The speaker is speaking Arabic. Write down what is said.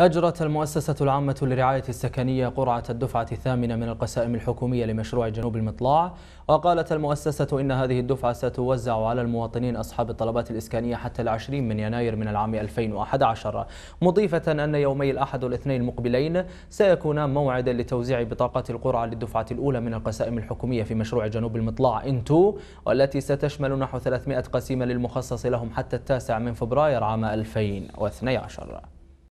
أجرت المؤسسة العامة للرعاية السكنية قرعة الدفعة الثامنة من القسائم الحكومية لمشروع جنوب المطلع وقالت المؤسسة إن هذه الدفعة ستوزع على المواطنين أصحاب الطلبات الإسكانية حتى العشرين من يناير من العام 2011 مضيفة أن يومي الأحد والاثنين المقبلين سيكونا موعدا لتوزيع بطاقة القرعة للدفعة الأولى من القسائم الحكومية في مشروع جنوب المطلع إنتو والتي ستشمل نحو 300 قسيمة للمخصص لهم حتى التاسع من فبراير عام 2012